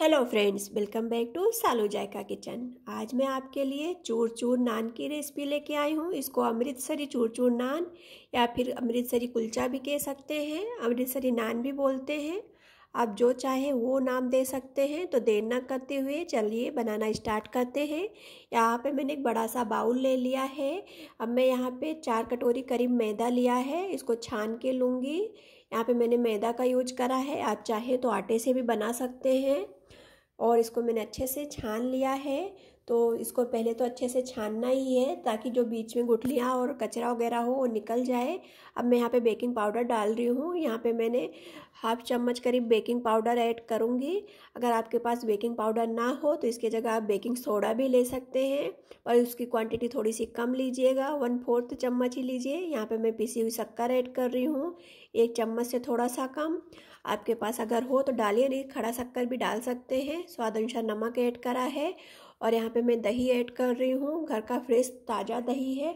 hello friends welcome back to Salu Zaika kitchen आज मैं आपके लिए चूर चूर नान की रेसिपी लेके आई हूँ इसको अमृतसरी चूर चूर नान या फिर अमृतसरी कुलचा भी कह सकते हैं अमृतसरी नान भी बोलते हैं आप जो चाहे वो नाम दे सकते हैं तो देर ना करते हुए चलिए बनाना स्टार्ट करते हैं यहाँ पे मैंने एक बड़ा सा बाउल ले लिया है अब मैं यहाँ पे चार कटोरी करीब मैदा लिया है इसको छान के लूँगी यहाँ पे मैंने मैदा का यूज करा है आप चाहे तो आटे से भी बना सकते हैं और इसको मैंने अच्छे से छान लिया है तो इसको पहले तो अच्छे से छानना ही है ताकि जो बीच में गुठलियाँ और कचरा वगैरह हो वो निकल जाए अब मैं यहाँ पे बेकिंग पाउडर डाल रही हूँ यहाँ पे मैंने हाफ चम्मच करीब बेकिंग पाउडर ऐड करूँगी अगर आपके पास बेकिंग पाउडर ना हो तो इसके जगह आप बेकिंग सोडा भी ले सकते हैं और उसकी क्वांटिटी थोड़ी सी कम लीजिएगा वन फोर्थ चम्मच ही लीजिए यहाँ पर मैं पीसी हुई शक्कर ऐड कर रही हूँ एक चम्मच से थोड़ा सा कम आपके पास अगर हो तो डालिए नहीं तो खड़ा शक्कर भी डाल सकते हैं स्वाद अनुसार नमक ऐड करा है और यहाँ पे मैं दही ऐड कर रही हूँ घर का फ्रेश ताज़ा दही है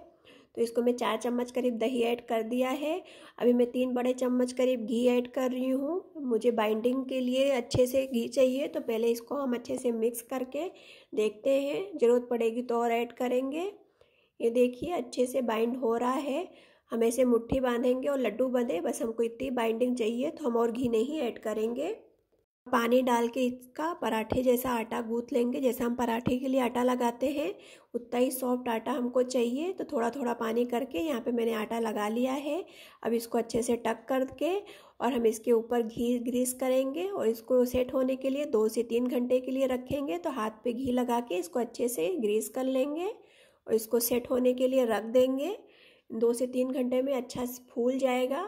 तो इसको मैं चार चम्मच करीब दही ऐड कर दिया है अभी मैं तीन बड़े चम्मच करीब घी ऐड कर रही हूँ मुझे बाइंडिंग के लिए अच्छे से घी चाहिए तो पहले इसको हम अच्छे से मिक्स करके देखते हैं ज़रूरत पड़ेगी तो और ऐड करेंगे ये देखिए अच्छे से बाइंड हो रहा है हम ऐसे मुट्ठी बांधेंगे और लड्डू बंधे बस हमको इतनी बाइंडिंग चाहिए तो हम और घी नहीं ऐड करेंगे पानी डाल के इसका पराठे जैसा आटा गूँथ लेंगे जैसा हम पराठे के लिए आटा लगाते हैं उतना ही सॉफ्ट आटा हमको चाहिए तो थोड़ा थोड़ा पानी करके यहाँ पे मैंने आटा लगा लिया है अब इसको अच्छे से टक करके और हम इसके ऊपर घी ग्रीस करेंगे और इसको सेट होने के लिए दो से तीन घंटे के लिए रखेंगे तो हाथ पे घी लगा के इसको अच्छे से ग्रीस कर लेंगे और इसको सेट होने के लिए रख देंगे दो से तीन घंटे में अच्छा फूल जाएगा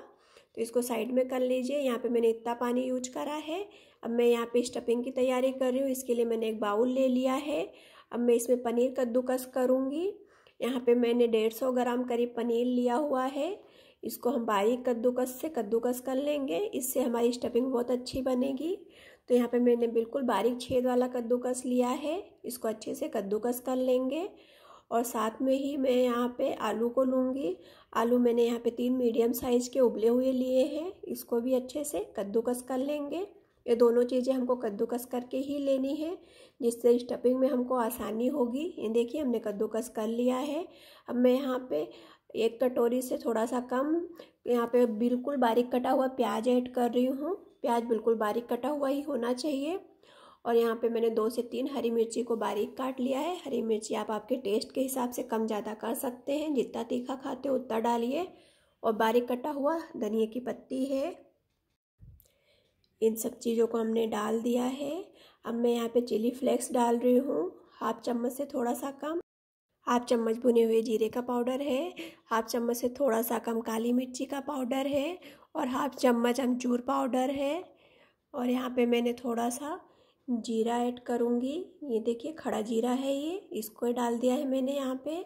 तो इसको साइड में कर लीजिए यहाँ पे मैंने इतना पानी यूज करा है अब मैं यहाँ पे स्टफिंग की तैयारी कर रही हूँ इसके लिए मैंने एक बाउल ले लिया है अब मैं इसमें पनीर कद्दूकस करूँगी यहाँ पे मैंने डेढ़ सौ ग्राम करीब पनीर लिया हुआ है इसको हम बारीक कद्दूकस से कद्दूकस कर लेंगे इससे हमारी स्टफिंग बहुत अच्छी बनेगी तो यहाँ पर मैंने बिल्कुल बारीक छेद वाला कद्दूकस लिया है इसको अच्छे से कद्दूकस कर लेंगे और साथ में ही मैं यहाँ पे आलू को लूँगी आलू मैंने यहाँ पे तीन मीडियम साइज़ के उबले हुए लिए हैं इसको भी अच्छे से कद्दूकस कर लेंगे ये दोनों चीज़ें हमको कद्दूकस करके ही लेनी है जिससे स्टफिंग में हमको आसानी होगी ये देखिए हमने कद्दूकस कर लिया है अब मैं यहाँ पे एक कटोरी से थोड़ा सा कम यहाँ पे बिल्कुल बारीक कटा हुआ प्याज ऐड कर रही हूँ प्याज बिल्कुल बारीक कटा हुआ ही होना चाहिए और यहाँ पे मैंने दो से तीन हरी मिर्ची को बारीक काट लिया है हरी मिर्ची आप आपके टेस्ट के हिसाब से कम ज़्यादा कर सकते हैं जितना तीखा खाते हो उतना डालिए और बारीक कटा हुआ धनिया की पत्ती है इन सब चीज़ों को हमने डाल दिया है अब मैं यहाँ पे चिली फ्लेक्स डाल रही हूँ हाफ चम्मच से थोड़ा सा कम हाफ चम्मच भुने हुए जीरे का पाउडर है हाफ चम्मच से थोड़ा सा कम काली मिर्ची का पाउडर है और हाफ चम्मच अमचूर पाउडर है और यहाँ पे मैंने थोड़ा सा जीरा ऐड करूँगी ये देखिए खड़ा जीरा है ये इसको डाल दिया है मैंने यहाँ पे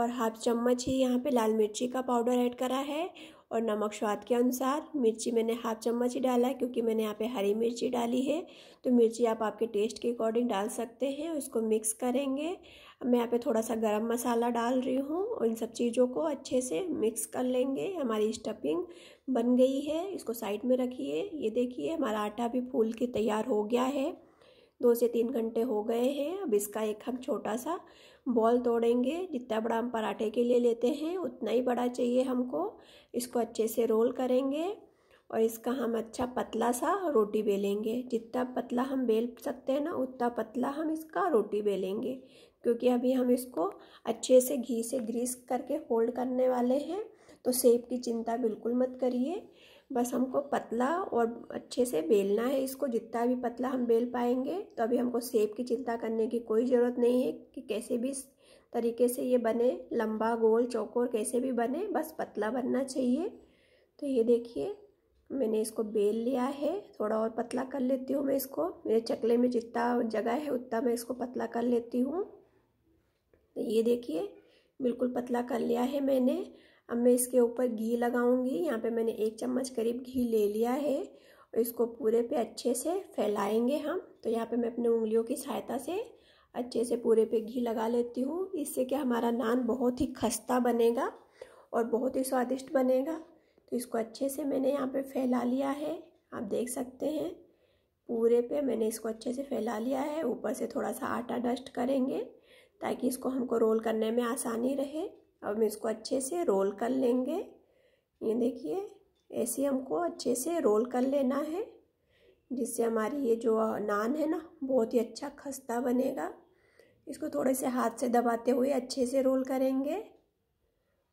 और हाफ चम्मच ही यहाँ पे लाल मिर्ची का पाउडर ऐड करा है और नमक स्वाद के अनुसार मिर्ची मैंने हाफ चम्मच ही डाला है क्योंकि मैंने यहाँ पे हरी मिर्ची डाली है तो मिर्ची आप आपके टेस्ट के अकॉर्डिंग डाल सकते हैं उसको मिक्स करेंगे मैं यहाँ पे थोड़ा सा गरम मसाला डाल रही हूँ और इन सब चीज़ों को अच्छे से मिक्स कर लेंगे हमारी स्टफिंग बन गई है इसको साइड में रखिए ये देखिए हमारा आटा भी फूल के तैयार हो गया है दो से तीन घंटे हो गए हैं अब इसका एक हम छोटा सा बॉल तोड़ेंगे जितना बड़ा हम पराठे के लिए लेते हैं उतना ही बड़ा चाहिए हमको इसको अच्छे से रोल करेंगे और इसका हम अच्छा पतला सा रोटी बेलेंगे जितना पतला हम बेल सकते हैं ना उतना पतला हम इसका रोटी बेलेंगे क्योंकि अभी हम इसको अच्छे से घी से ग्रीस करके फोल्ड करने वाले हैं तो सेब की चिंता बिल्कुल मत करिए बस हमको पतला और अच्छे से बेलना है इसको जितना भी पतला हम बेल पाएंगे तो अभी हमको सेब की चिंता करने की कोई ज़रूरत नहीं है कि कैसे भी तरीके से ये बने लंबा गोल चौकोर कैसे भी बने बस पतला बनना चाहिए तो ये देखिए मैंने इसको बेल लिया है थोड़ा और पतला कर लेती हूँ मैं इसको मेरे चकले में जितना जगह है उतना मैं इसको पतला कर लेती हूँ तो ये देखिए बिल्कुल पतला कर लिया है मैंने अब मैं इसके ऊपर घी लगाऊंगी यहाँ पे मैंने एक चम्मच करीब घी ले लिया है और इसको पूरे पे अच्छे से फैलाएंगे हम तो यहाँ पे मैं अपने उंगलियों की सहायता से अच्छे से पूरे पे घी लगा लेती हूँ इससे क्या हमारा नान बहुत ही खस्ता बनेगा और बहुत ही स्वादिष्ट बनेगा तो इसको अच्छे से मैंने यहाँ पर फैला लिया है आप देख सकते हैं पूरे पे मैंने इसको अच्छे से फैला लिया है ऊपर से थोड़ा सा आटा डस्ट करेंगे ताकि इसको हमको रोल करने में आसानी रहे अब हम इसको अच्छे से रोल कर लेंगे ये देखिए ऐसे हमको अच्छे से रोल कर लेना है जिससे हमारी ये जो नान है ना बहुत ही अच्छा खस्ता बनेगा इसको थोड़े से हाथ से दबाते हुए अच्छे से रोल करेंगे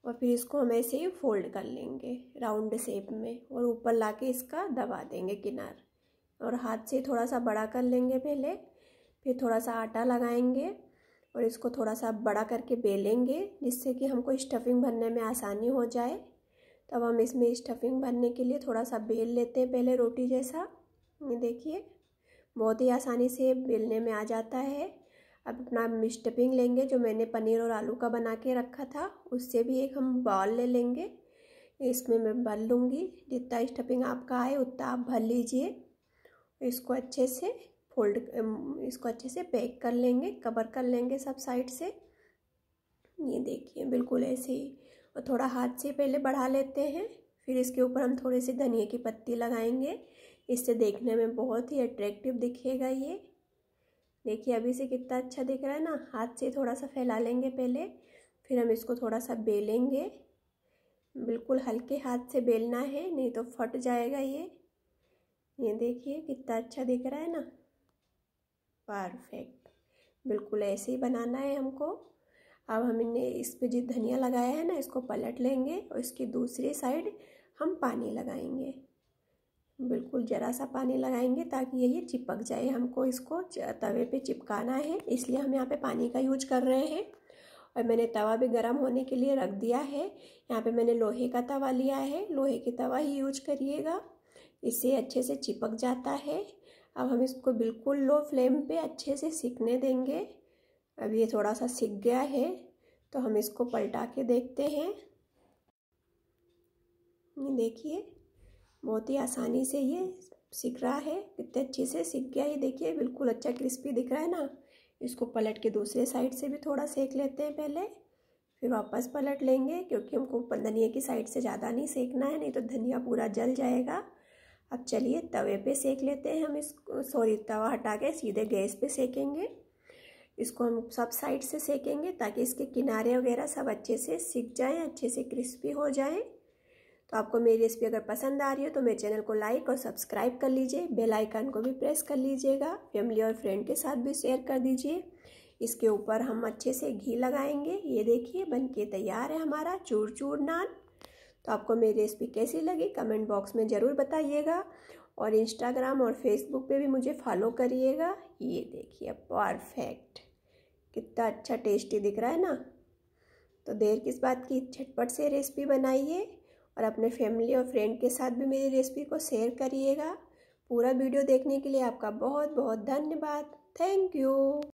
और फिर इसको हम ऐसे ही फोल्ड कर लेंगे राउंड शेप में और ऊपर ला के इसका दबा देंगे किनार और हाथ से थोड़ा सा बड़ा कर लेंगे पहले फिर थोड़ा सा आटा लगाएंगे और इसको थोड़ा सा बड़ा करके बेलेंगे जिससे कि हमको स्टफिंग भरने में आसानी हो जाए तब हम इसमें स्टफिंग भरने के लिए थोड़ा सा बेल लेते हैं पहले रोटी जैसा ये देखिए बहुत ही आसानी से बेलने में आ जाता है अब अपना स्टफिंग लेंगे जो मैंने पनीर और आलू का बना के रखा था उससे भी एक हम बॉल ले लेंगे इसमें मैं भर लूँगी जितना स्टफिंग आपका आए उतना आप भर लीजिए इसको अच्छे से फोल्ड इसको अच्छे से पैक कर लेंगे कवर कर लेंगे सब साइड से ये देखिए बिल्कुल ऐसे ही और थोड़ा हाथ से पहले बढ़ा लेते हैं फिर इसके ऊपर हम थोड़े से धनिया की पत्ती लगाएंगे इससे देखने में बहुत ही अट्रैक्टिव दिखेगा ये देखिए अभी से कितना अच्छा दिख रहा है ना हाथ से थोड़ा सा फैला लेंगे पहले फिर हम इसको थोड़ा सा बेलेंगे बिल्कुल हल्के हाथ से बेलना है नहीं तो फट जाएगा ये ये देखिए कितना अच्छा दिख रहा है ना परफेक्ट बिल्कुल ऐसे ही बनाना है हमको अब हमने इस पर जो धनिया लगाया है ना इसको पलट लेंगे और इसकी दूसरी साइड हम पानी लगाएंगे बिल्कुल ज़रा सा पानी लगाएंगे ताकि ये चिपक जाए हमको इसको तवे पे चिपकाना है इसलिए हम यहाँ पे पानी का यूज कर रहे हैं और मैंने तवा भी गर्म होने के लिए रख दिया है यहाँ पे मैंने लोहे का तवा लिया है लोहे की तवा ही यूज करिएगा इससे अच्छे से चिपक जाता है अब हम इसको बिल्कुल लो फ्लेम पे अच्छे से सीखने देंगे अब ये थोड़ा सा सीख गया है तो हम इसको पलटा के देखते हैं ये देखिए बहुत ही आसानी से ये सीख रहा है कितने अच्छे से सीख गया ये देखिए बिल्कुल अच्छा क्रिस्पी दिख रहा है ना इसको पलट के दूसरे साइड से भी थोड़ा सेक लेते हैं पहले फिर वापस पलट लेंगे क्योंकि हमको धनिया की साइड से ज़्यादा नहीं सेकना है नहीं तो धनिया पूरा जल जाएगा अब चलिए तवे पे सेक लेते हैं हम इसको सॉरी तवा हटा के सीधे गैस पे सेकेंगे इसको हम सब साइड से सेकेंगे ताकि इसके किनारे वगैरह सब अच्छे से सीख जाएँ अच्छे से क्रिस्पी हो जाएँ तो आपको मेरी रेसिपी अगर पसंद आ रही हो तो मेरे चैनल को लाइक और सब्सक्राइब कर लीजिए बेल आइकन को भी प्रेस कर लीजिएगा फैमिली और फ्रेंड के साथ भी शेयर कर दीजिए इसके ऊपर हम अच्छे से घी लगाएंगे ये देखिए बनके तैयार है हमारा चूर चूर नान तो आपको मेरी रेसिपी कैसी लगी कमेंट बॉक्स में ज़रूर बताइएगा और इंस्टाग्राम और फेसबुक पे भी मुझे फॉलो करिएगा ये देखिए परफेक्ट कितना अच्छा टेस्टी दिख रहा है ना तो देर किस बात की झटपट से रेसिपी बनाइए और अपने फैमिली और फ्रेंड के साथ भी मेरी रेसिपी को शेयर करिएगा पूरा वीडियो देखने के लिए आपका बहुत बहुत धन्यवाद थैंक यू